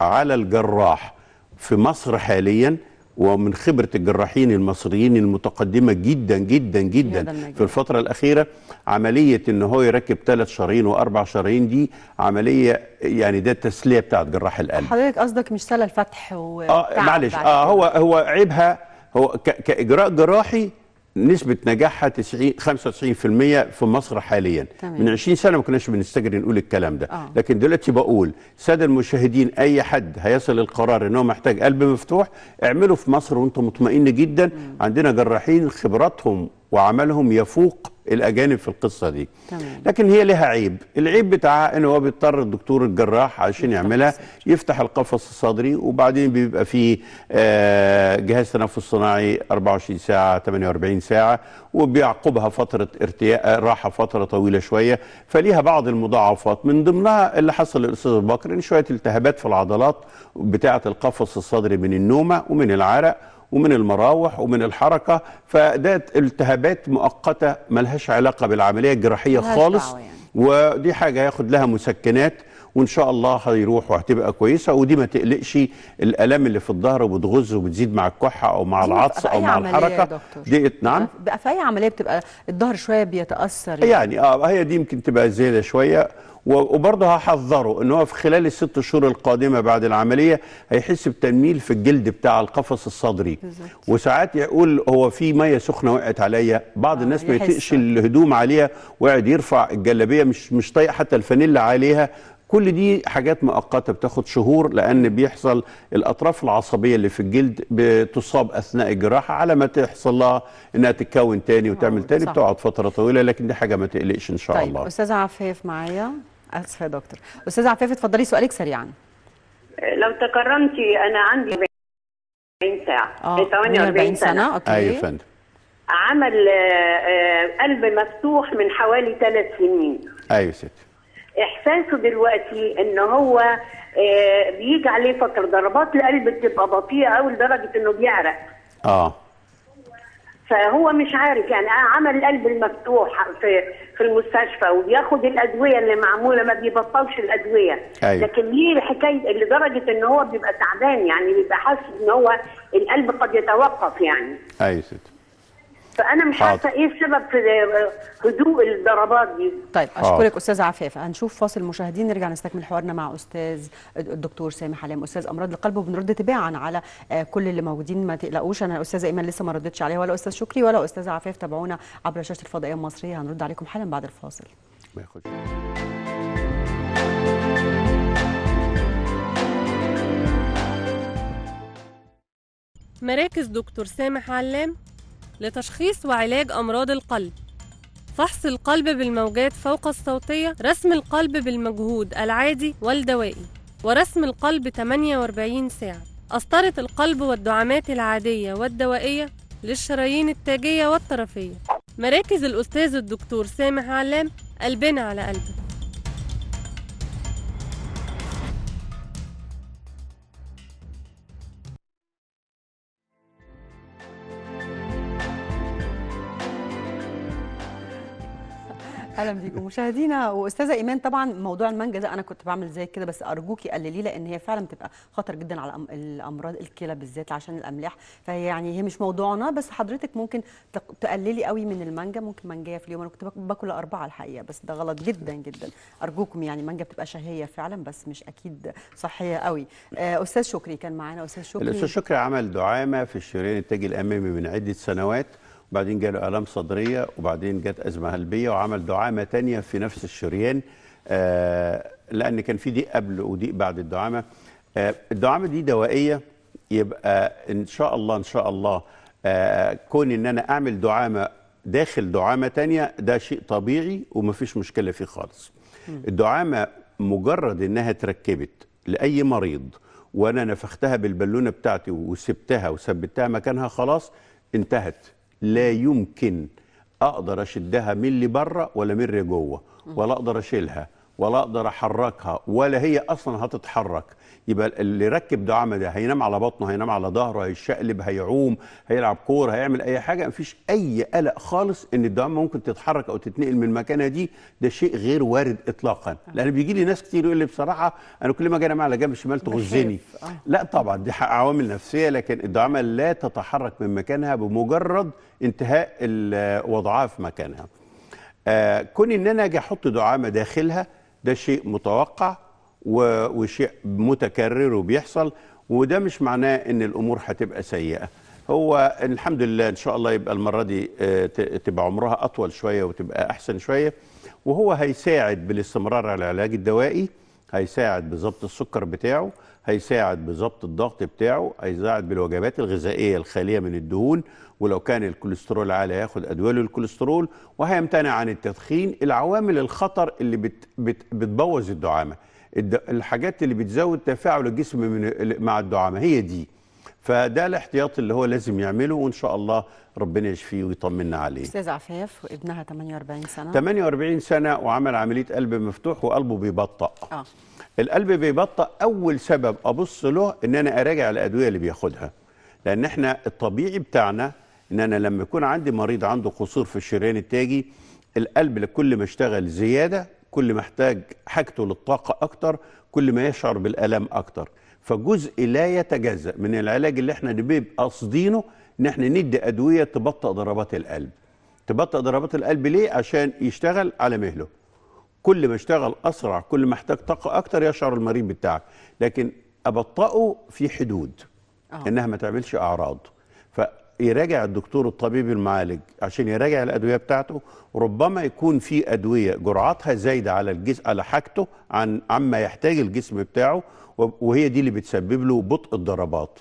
على الجراح في مصر حاليا ومن خبرة الجراحين المصريين المتقدمة جدا جدا جدا في الفترة الأخيرة عملية إن هو يركب ثلاث شرايين وأربع شرايين دي عملية يعني ده التسلية بتاعت جراح القلب حضرتك قصدك مش سلة الفتح و آه معلش آه هو هو عيبها هو كإجراء جراحي نسبة نجاحها 90 95% في مصر حاليا تمام. من 20 سنة ما كناش بنستجري نقول الكلام ده آه. لكن دلوقتي بقول سادة المشاهدين أي حد هيصل القرار إن هو محتاج قلب مفتوح اعمله في مصر وأنت مطمئن جدا مم. عندنا جراحين خبراتهم وعملهم يفوق الاجانب في القصه دي تمام. لكن هي لها عيب العيب بتاعها ان هو بيضطر الدكتور الجراح عشان يعملها يفتح القفص الصدري وبعدين بيبقى فيه آه، جهاز تنفس صناعي 24 ساعه 48 ساعه وبيعقبها فتره ارتياء آه، راحه فتره طويله شويه فليها بعض المضاعفات من ضمنها اللي حصل للاستاذ بكر ان شويه التهابات في العضلات بتاعه القفص الصدري من النومه ومن العرق ومن المراوح ومن الحركه فده التهابات مؤقته ملهاش علاقه بالعمليه الجراحيه خالص يعني. ودي حاجه هياخد لها مسكنات وان شاء الله هيروح وهتبقى كويسه ودي ما تقلقش الالام اللي في الظهر وبتغز وبتزيد مع الكحه او مع العطس او مع الحركه دي إيه، نعم بقى في اي عمليه بتبقى الظهر شويه بيتاثر يعني, يعني اه هي دي يمكن تبقى زياده شويه وبرضه هحذره ان هو في خلال الست شهور القادمه بعد العمليه هيحس بتنميل في الجلد بتاع القفص الصدري وساعات يقول هو في ميه سخنه وقعت عليا بعض آه، الناس ما يتقش الهدوم عليها وقعد يرفع الجلابيه مش مش طايق حتى الفانيلا عليها كل دي حاجات مؤقته بتاخد شهور لان بيحصل الاطراف العصبيه اللي في الجلد بتصاب اثناء الجراحه على ما تحصل لها انها تتكون تاني وتعمل آه، تاني صح. بتقعد فتره طويله لكن دي حاجه ما تقلقش ان شاء طيب. الله طيب استاذ عفاف معايا اسفه يا دكتور استاذ عفاف اتفضلي سؤالك سريعا لو تكرمتي انا عندي 40 ساعه 48 آه، سنه, سنة. اوكي ايوه فندم عمل آه، قلب مفتوح من حوالي ثلاث سنين ايوه ستي احساسه دلوقتي ان هو آه، بيجي عليه فتره ضربات القلب بتبقى بطيئه قوي لدرجه انه بيعرق اه فهو مش عارف يعني عمل القلب المفتوح في في المستشفى وبياخد الادويه اللي معموله ما بيبطلش الادويه أيوة. لكن ليه الحكايه لدرجه ان هو بيبقى تعبان يعني بيبقى حاسس ان هو القلب قد يتوقف يعني ايوه فانا مش عارفه ايه السبب في هدوء الضربات دي طيب اشكرك استاذ عفاف هنشوف فاصل المشاهدين نرجع نستكمل حوارنا مع استاذ الدكتور سامي حلام استاذ امراض القلب وبنرد تباعا على آه، كل اللي موجودين ما تقلقوش انا استاذه ايمان لسه ما ردتش عليها ولا استاذ شكري ولا استاذ عفاف تابعونا عبر شاشه الفضائيه المصريه هنرد عليكم حالا بعد الفاصل ما مراكز دكتور سامح علام لتشخيص وعلاج أمراض القلب فحص القلب بالموجات فوق الصوتية رسم القلب بالمجهود العادي والدوائي ورسم القلب 48 ساعة أسطرة القلب والدعامات العادية والدوائية للشرايين التاجية والطرفية مراكز الأستاذ الدكتور سامح علام قلبنا على قلبك اهلا بيكم مشاهدينا واستاذه ايمان طبعا موضوع المانجا ده انا كنت بعمل زي كده بس ارجوكي قلليه لان هي فعلا بتبقى خطر جدا على الامراض الكلى بالذات عشان الاملاح فهي يعني هي مش موضوعنا بس حضرتك ممكن تقللي قوي من المانجا ممكن مانجايه في اليوم انا كنت باكل اربعه الحقيقه بس ده غلط جدا جدا ارجوكم يعني المانجا بتبقى شهيه فعلا بس مش اكيد صحيه قوي آه، استاذ شكري كان معانا استاذ شكري الاستاذ شكري عمل دعامه في الشريان التاجي الامامي من عده سنوات بعدين جاله الام صدريه وبعدين جت ازمه قلبيه وعمل دعامه ثانيه في نفس الشريان آه لان كان في ضيق قبل وضيق بعد الدعامه آه الدعامه دي دوائيه يبقى ان شاء الله ان شاء الله آه كون ان انا اعمل دعامه داخل دعامه ثانيه ده شيء طبيعي وما فيش مشكله فيه خالص الدعامه مجرد انها اتركبت لاي مريض وانا نفختها بالبالونه بتاعتي وسبتها وثبتها مكانها خلاص انتهت لا يمكن اقدر اشدها من اللي بره ولا من اللي جوه ولا اقدر اشيلها ولا اقدر احركها ولا هي اصلا هتتحرك يبقى اللي ركب دعامه ده إيه؟ هينام على بطنه هينام على ظهره هيشقلب هيعوم هيلعب كوره هيعمل اي حاجه مفيش اي قلق خالص ان الدعامه ممكن تتحرك او تتنقل من مكانها دي ده شيء غير وارد اطلاقا آه. لان بيجي لي ناس كتير يقول لي بصراحه انا كل ما اجي انام على جنب الشمال تغزني آه. لا طبعا دي عوامل نفسيه لكن الدعامه لا تتحرك من مكانها بمجرد انتهاء وضعها في مكانها آه كون ان انا اجي احط دعامه داخلها ده شيء متوقع وشيء متكرر وبيحصل وده مش معناه ان الامور هتبقى سيئه هو الحمد لله ان شاء الله يبقى المره دي آه، تبقى عمرها اطول شويه وتبقى احسن شويه وهو هيساعد بالاستمرار على العلاج الدوائي هيساعد بضبط السكر بتاعه هيساعد بظبط الضغط بتاعه هيساعد بالوجبات الغذائيه الخاليه من الدهون ولو كان الكوليسترول عالي هياخد ادويه الكوليسترول وهيمتنع عن التدخين العوامل الخطر اللي بت بت بتبوظ الدعامه الحاجات اللي بتزود تفاعل الجسم مع الدعامه هي دي فده الاحتياط اللي هو لازم يعمله وان شاء الله ربنا يشفيه ويطمنا عليه. استاذ عفاف ابنها 48 سنه 48 سنه وعمل عمليه قلب مفتوح وقلبه بيبطأ. اه القلب بيبطأ اول سبب ابص له ان انا اراجع الادويه اللي بياخدها. لان احنا الطبيعي بتاعنا ان انا لما يكون عندي مريض عنده قصور في الشريان التاجي القلب كل ما اشتغل زياده كل ما احتاج حاجته للطاقه اكتر كل ما يشعر بالالم اكتر فجزء لا يتجزا من العلاج اللي احنا بنبقى قاصدينه ان احنا ندي ادويه تبطئ ضربات القلب تبطئ ضربات القلب ليه عشان يشتغل على مهله كل ما اشتغل اسرع كل ما احتاج طاقه اكتر يشعر المريض بتاعك لكن ابطئه في حدود آه. انها ما تعملش اعراض يراجع الدكتور الطبيب المعالج عشان يراجع الادويه بتاعته ربما يكون في ادويه جرعاتها زايده على الجسم على حاجته عن عما يحتاج الجسم بتاعه وهي دي اللي بتسبب له بطء الضربات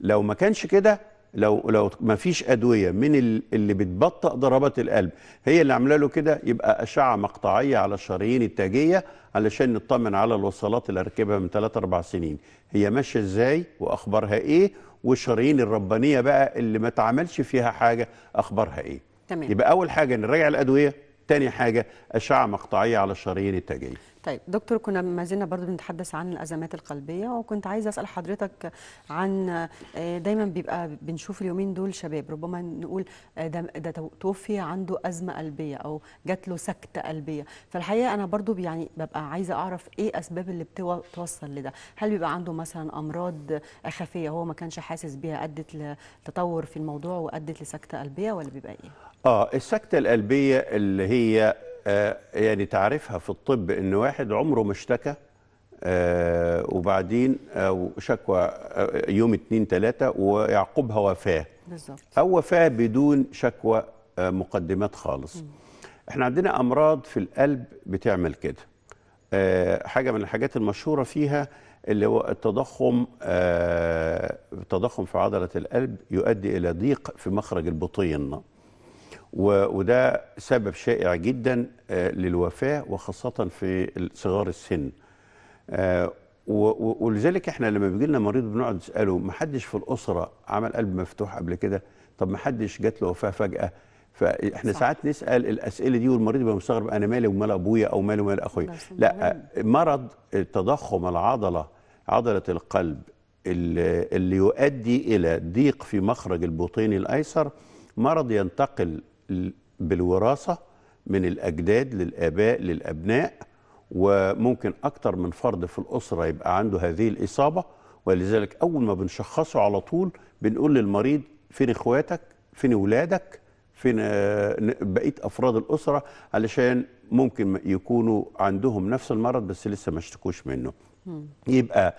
لو ما كانش كده لو لو ما فيش ادويه من اللي بتبطئ ضربات القلب هي اللي عامله له كده يبقى اشعه مقطعيه على الشرايين التاجيه علشان نطمن على الوصلات اللي ركبها من 3 4 سنين هي ماشيه ازاي واخبارها ايه والشرايين الربانيه بقى اللي ما تعملش فيها حاجه اخبارها ايه تمام. يبقى اول حاجه نراجع الادويه تاني حاجه اشعه مقطعيه على الشرايين التاجيه طيب دكتور كنا ما زلنا برضو بنتحدث عن الازمات القلبيه وكنت عايزه اسال حضرتك عن آه، دايما بيبقى بنشوف اليومين دول شباب ربما نقول آه، ده, ده توفي عنده ازمه قلبيه او جات له سكته قلبيه فالحقيقه انا برضو يعني ببقى عايزه اعرف ايه اسباب اللي بتوصل لده هل بيبقى عنده مثلا امراض خفيه هو ما كانش حاسس بيها ادت لتطور في الموضوع وادت لسكته قلبيه ولا بيبقى ايه اه السكته القلبيه اللي هي آه، يعني تعرفها في الطب ان واحد عمره ما اشتكى آه، وبعدين او آه، شكوى يوم اتنين تلاته ويعقبها وفاه بالظبط او وفاه بدون شكوى مقدمات خالص م. احنا عندنا امراض في القلب بتعمل كده حاجه من الحاجات المشهوره فيها اللي هو التضخم التضخم في عضله القلب يؤدي الى ضيق في مخرج البطين وده سبب شائع جدا آه، للوفاة وخاصة في صغار السن آه، ولذلك احنا لما بيجي لنا مريض بنقعد نساله ما حدش في الاسره عمل قلب مفتوح قبل كده طب ما حدش جات له وفاه فجاه فاحنا صح. ساعات نسال الاسئله دي والمريض يبقى مستغرب انا مالي ومال ابويا او مالي ومال اخويا لا آه، مرض تضخم العضله عضله القلب اللي يؤدي الى ضيق في مخرج البطين الايسر مرض ينتقل بالوراثة من الأجداد للآباء للأبناء وممكن أكتر من فرد في الأسرة يبقى عنده هذه الإصابة ولذلك أول ما بنشخصه على طول بنقول للمريض فين إخواتك فين ولادك فين آه، بقية أفراد الأسرة علشان ممكن يكونوا عندهم نفس المرض بس لسه ما اشتكوش منه يبقى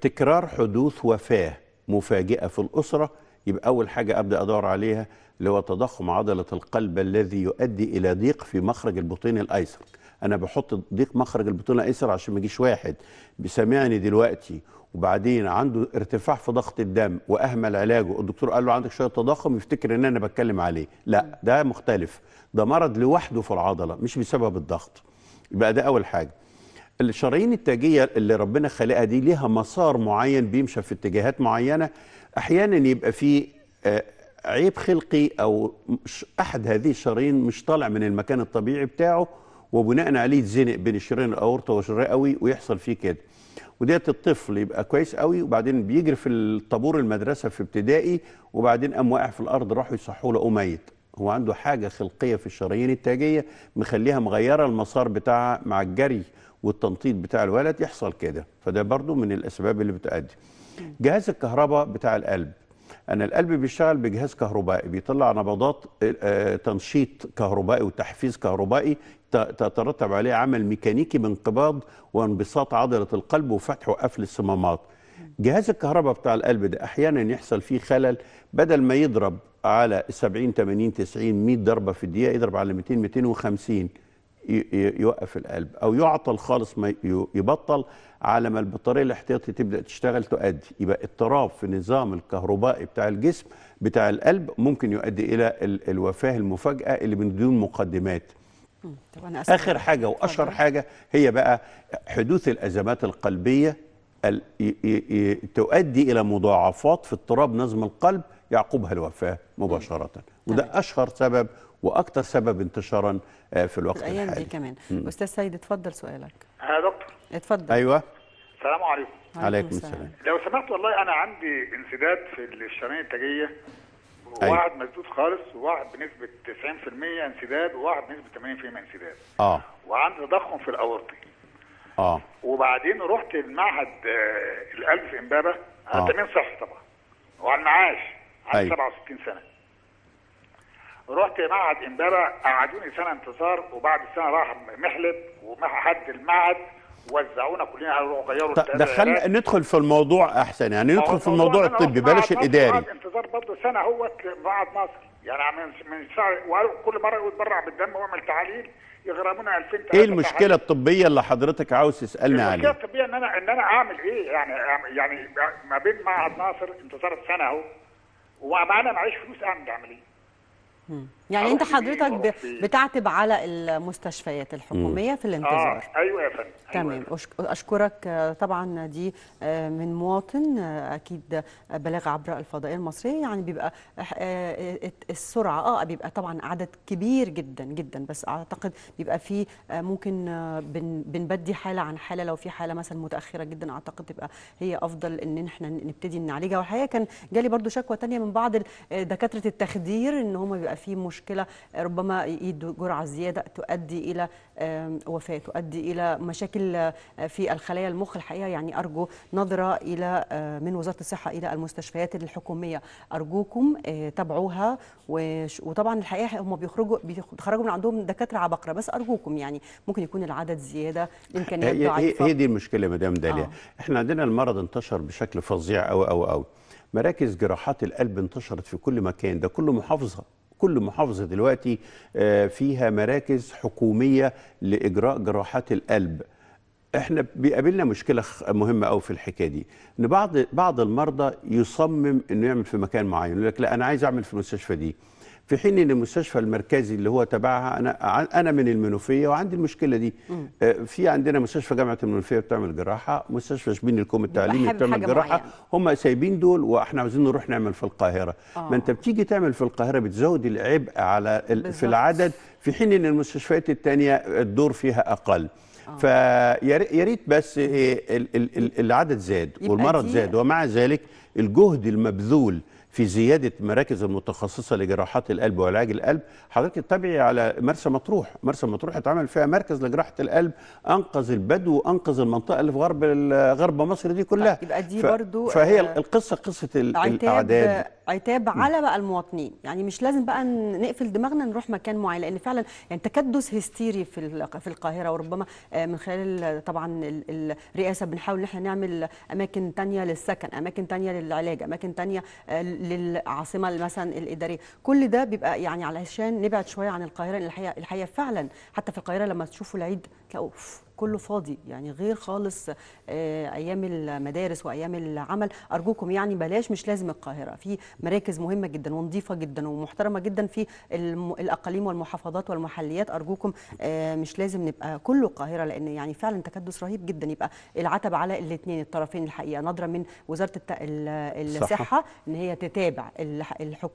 تكرار حدوث وفاة مفاجئة في الأسرة يبقى أول حاجة أبدأ أدور عليها اللي هو تضخم عضلة القلب الذي يؤدي إلى ضيق في مخرج البطين الأيسر أنا بحط ضيق مخرج البطين الأيسر عشان ما يجيش واحد بيسمعني دلوقتي وبعدين عنده ارتفاع في ضغط الدم واهمل علاجه الدكتور قال له عندك شويه تضخم يفتكر ان انا بتكلم عليه لا ده مختلف ده مرض لوحده في العضله مش بسبب الضغط يبقى ده اول حاجه الشرايين التاجيه اللي ربنا خلقها دي ليها مسار معين بيمشى في اتجاهات معينه احيانا يبقى فيه آه، عيب خلقي او احد هذه الشرايين مش طالع من المكان الطبيعي بتاعه وبناء عليه يتزنق بين شريان الاورطه والشرايين قوي ويحصل فيه كده وديت الطفل يبقى كويس قوي وبعدين بيجري في الطابور المدرسه في ابتدائي وبعدين قام واقع في الارض راحوا يصحوه لقوه ميت هو عنده حاجه خلقيه في الشرايين التاجيه مخليها مغيره المسار بتاعها مع الجري والتنطيط بتاع الولد يحصل كده فده برضو من الاسباب اللي بتؤدي جهاز الكهرباء بتاع القلب أن القلب بيشتغل بجهاز كهربائي بيطلع نبضات آه، تنشيط كهربائي وتحفيز كهربائي تترتب عليه عمل ميكانيكي بانقباض وانبساط عضلة القلب وفتح وقفل الصمامات جهاز الكهرباء بتاع القلب ده أحيانا يحصل فيه خلل بدل ما يضرب على 70 80 90 100 ضربة في الدقيقة يضرب على 200 250 يوقف القلب او يعطل خالص ما يبطل على ما البطاريه الاحتياطي تبدا تشتغل تؤدي يبقى اضطراب في النظام الكهربائي بتاع الجسم بتاع القلب ممكن يؤدي الى الوفاه المفاجاه اللي من دون مقدمات اخر حاجه واشهر حاجه هي بقى حدوث الازمات القلبيه تؤدي الى مضاعفات في اضطراب نظم القلب يعقبها الوفاه مباشره وده اشهر سبب واكثر سبب انتشارا آه، في الوقت الأيام دي كمان م. استاذ سيد اتفضل سؤالك يا دكتور اتفضل ايوه السلام عليكم عليكم السلام لو سمحت والله انا عندي انسداد في الشرايين التاجيه أيوة. واحد مسدود خالص وواحد بنسبه 90% انسداد وواحد بنسبه 80% انسداد اه وعندي تضخم في الاورطي اه وبعدين رحت المعهد آه القلب في امبابه على آه. تامين صحي طبعا وعلى المعاش عندي أيوة. 67 سنه رحت معهد امبابه قعدوني سنه انتصار وبعد السنه راح محلب ومحد المعهد وزعونا كلنا غيروا طيب، دخلنا ندخل في الموضوع احسن يعني ندخل في الموضوع الطبي بلاش الاداري انتظار برضه سنه هو بعد مصر يعني من من وكل مره يتبرع بالدم واعمل تعاليل يغرمونا 2000 ايه المشكله الطبيه اللي حضرتك عاوز تسالني عليها؟ المشكله الطبيه ان انا ان انا اعمل ايه يعني يعني ما بين معهد ناصر انتظار سنه اهو ومعانا معيش فلوس اعمل ايه؟ Hmm. يعني انت إيه؟ حضرتك بتعتب على المستشفيات الحكوميه في الانتظار آه ايوه يا أيوة، فندم أيوة، تمام أيوة. اشكرك آه، طبعا دي آه، من مواطن آه، اكيد بلاغ عبر الفضائيه المصريه يعني بيبقى السرعه اه بيبقى طبعا عدد كبير جدا جدا بس اعتقد بيبقى في ممكن بنبدي حاله عن حاله لو في حاله مثلا متاخره جدا اعتقد تبقى هي افضل ان احنا نبتدي نعالجها والحقيقه كان جالي برضو شكوى ثانيه من بعض دكاتره التخدير ان هم بيبقى في مش مشكله ربما يدوا جرعه زياده تؤدي الى وفاه تؤدي الى مشاكل آه، في الخلايا المخ الحقيقه يعني ارجو نظره الى آه، من وزاره الصحه الى المستشفيات الحكوميه ارجوكم آه، تابعوها وطبعا الحقيقه هم بيخرجوا بيخرجوا من عندهم دكاتره عبقره بس ارجوكم يعني ممكن يكون العدد زياده الامكانيات ضعيفه هي دي المشكله مدام داليا آه. احنا عندنا المرض انتشر بشكل فظيع قوي قوي قوي مراكز جراحات القلب انتشرت في كل مكان ده كله محافظه كل محافظة دلوقتي آه، فيها مراكز حكومية لإجراء جراحات القلب احنا بيقابلنا مشكله مهمه أو في الحكايه دي ان بعض بعض المرضى يصمم انه يعمل في مكان معين يقول لك لا انا عايز اعمل في المستشفى دي في حين ان المستشفى المركزي اللي هو تبعها انا انا من المنوفيه وعندي المشكله دي آه، في عندنا مستشفى جامعه المنوفيه بتعمل جراحه مستشفى شبين الكوم التعليمي بتعمل جراحه هم سايبين دول واحنا عاوزين نروح نعمل في القاهره آه. ما انت بتيجي تعمل في القاهره بتزود العبء على في العدد في حين ان المستشفيات الثانيه الدور فيها اقل آه. فيا ريت بس إيه العدد زاد والمرض زاد ومع ذلك الجهد المبذول في زياده مراكز المتخصصه لجراحات القلب وعلاج القلب حضرتك تتابعي على مرسى مطروح مرسى مطروح اتعمل فيها مركز لجراحه القلب انقذ البدو وانقذ المنطقه اللي في غرب غرب مصر دي كلها طيب، يبقى دي برضو فهي آه، القصه قصه الاعداد عتاب على بقى المواطنين يعني مش لازم بقى نقفل دماغنا نروح مكان معين لان فعلا يعني تكدس هستيري في في القاهره وربما آه، من خلال طبعا الرئاسه بنحاول ان احنا نعمل اماكن ثانيه للسكن اماكن ثانيه للعلاج اماكن ثانيه آه، للعاصمه مثلا الاداريه كل ده بيبقى يعني علشان نبعد شويه عن القاهره الحقيقه الحقيقه فعلا حتى في القاهره لما تشوفوا العيد تلاقوا كله فاضي يعني غير خالص آه، ايام المدارس وايام العمل ارجوكم يعني بلاش مش لازم القاهره في مراكز مهمه جدا ونظيفه جدا ومحترمه جدا في الاقاليم والمحافظات والمحليات ارجوكم آه، مش لازم نبقى كله القاهره لان يعني فعلا تكدس رهيب جدا يبقى العتب على الاثنين الطرفين الحقيقه نظره من وزاره الصحه ان هي تتابع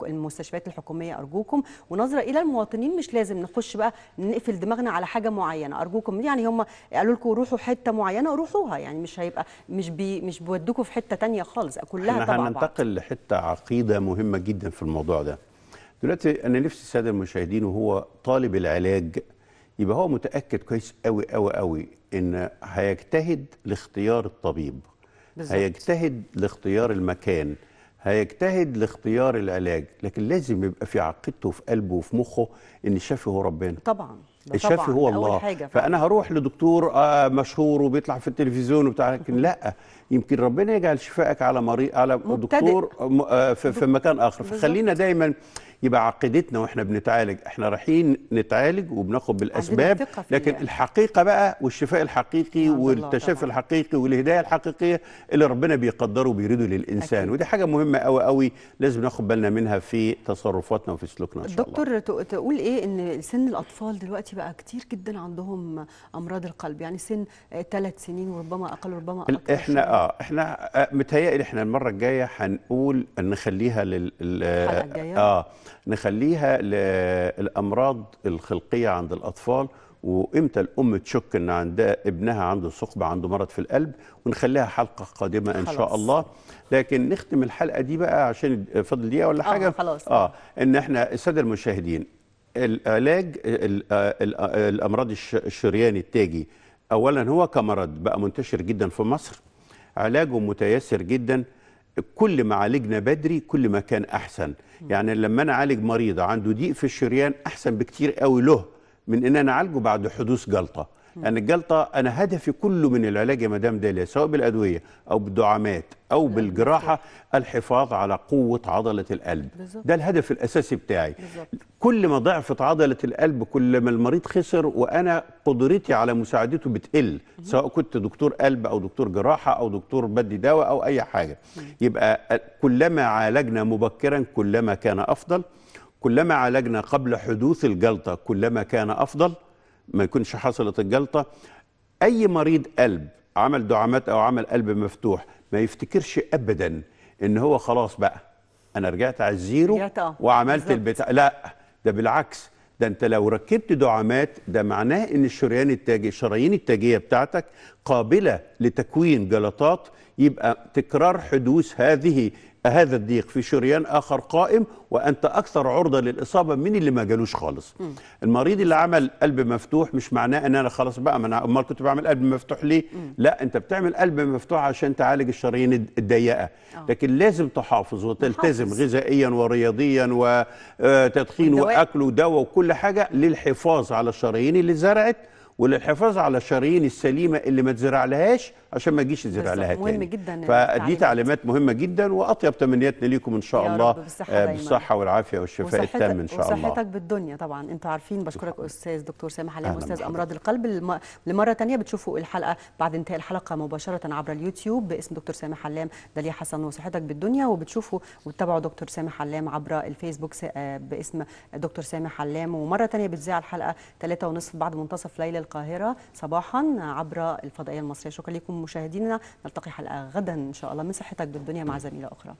المستشفيات الحكوميه ارجوكم ونظره الى المواطنين مش لازم نخش بقى نقفل دماغنا على حاجه معينه ارجوكم يعني هم قالوا لكم روحوا حته معينه روحوها يعني مش هيبقى مش بي مش بيودوكوا في حته تانية خالص كلها طبعا هننتقل لحته عقيده مهمه جدا في الموضوع ده دلوقتي انا نفسي الساده المشاهدين وهو طالب العلاج يبقى هو متاكد كويس قوي قوي قوي ان هيجتهد لاختيار الطبيب بالزبط. هيجتهد لاختيار المكان هيجتهد لاختيار العلاج لكن لازم يبقى في عقيدته وفي قلبه وفي مخه ان الشافي هو ربنا طبعا الشافي هو الله حاجة فانا هروح لدكتور آه، مشهور وبيطلع في التلفزيون وبتاع لكن لا يمكن ربنا يجعل شفائك على مريض على مبتدئ. دكتور آه، آه، في, في مكان اخر فخلينا دايما يبقى عقيدتنا واحنا بنتعالج احنا رايحين نتعالج وبناخد بالاسباب لكن الحقيقه بقى والشفاء الحقيقي والتشافي الحقيقي والهدايه الحقيقيه اللي ربنا بيقدره وبيريده للانسان أكيد. ودي حاجه مهمه قوي قوي لازم ناخد بالنا منها في تصرفاتنا وفي سلوكنا ان شاء الله دكتور تقول ايه ان سن الاطفال دلوقتي بقى كتير جدا عندهم امراض القلب يعني سن ثلاث سنين وربما اقل وربما اكثر آه، احنا اه احنا متهيألي احنا المره الجايه هنقول نخليها لل الحلقه الجايه اه نخليها للامراض الخلقيه عند الاطفال وامتى الام تشك ان عندها ابنها عنده ثقب عنده مرض في القلب ونخليها حلقه قادمه ان شاء الله لكن نختم الحلقه دي بقى عشان فضل دقيقه ولا آه، حاجه آه خلاص اه ان احنا الساده المشاهدين العلاج الامراض الشريان التاجي اولا هو كمرض بقى منتشر جدا في مصر علاجه متيسر جدا كل ما عالجنا بدري كل ما كان احسن يعني لما انا اعالج مريض عنده ضيق في الشريان احسن بكتير قوي له من ان انا اعالجه بعد حدوث جلطه أن الجلطة أنا هدفي كله من العلاج يا مدام داليا سواء بالأدوية أو بالدعامات أو نعم، بالجراحة الحفاظ على قوة عضلة القلب بالزبط. ده الهدف الأساسي بتاعي بالزبط. كل ما ضعفت عضلة القلب كل ما المريض خسر وأنا قدرتي على مساعدته بتقل سواء كنت دكتور قلب أو دكتور جراحة أو دكتور بدي دواء أو أي حاجة يبقى كلما عالجنا مبكرا كلما كان أفضل كلما عالجنا قبل حدوث الجلطة كلما كان أفضل ما يكونش حصلت الجلطه اي مريض قلب عمل دعامات او عمل قلب مفتوح ما يفتكرش ابدا ان هو خلاص بقى انا رجعت على الزيرو وعملت البتاع لا ده بالعكس ده انت لو ركبت دعامات ده معناه ان الشريان التاجي الشرايين التاجيه بتاعتك قابله لتكوين جلطات يبقى تكرار حدوث هذه هذا الضيق في شريان اخر قائم وانت اكثر عرضه للاصابه من اللي ما جالوش خالص م. المريض اللي عمل قلب مفتوح مش معناه ان انا خلاص بقى ما انا امال كنت بعمل قلب مفتوح ليه م. لا انت بتعمل قلب مفتوح عشان تعالج الشرايين الضيقه آه. لكن لازم تحافظ وتلتزم محافظ. غذائيا ورياضيا وتدخين آه، واكل ودواء وكل حاجه للحفاظ على الشرايين اللي زرعت وللحفاظ على الشرايين السليمه اللي ما تزرعلهاش عشان ما يجيش يزرع لها تاني مهم جدا يعني فدي تعليمات مهمه جدا واطيب تمنياتنا ليكم ان شاء الله آه، بالصحه والعافيه والشفاء التام ان شاء الله وصحتك بالدنيا طبعا انتوا عارفين بشكرك استاذ دكتور سامح علي استاذ امراض القلب لمره ثانيه بتشوفوا الحلقه بعد انتهاء الحلقه مباشره عبر اليوتيوب باسم دكتور سامح علام داليا حسن وصحتك بالدنيا وبتشوفوا وتتابعوا دكتور سامح علام عبر الفيسبوك آه، باسم دكتور سامح علام ومره ثانيه بتذاع الحلقه 3 ونصف بعد منتصف ليل القاهره صباحا عبر الفضائيه المصريه شكرا لكم مشاهدينا نلتقي حلقه غدا ان شاء الله من صحتك بالدنيا مع زميله اخرى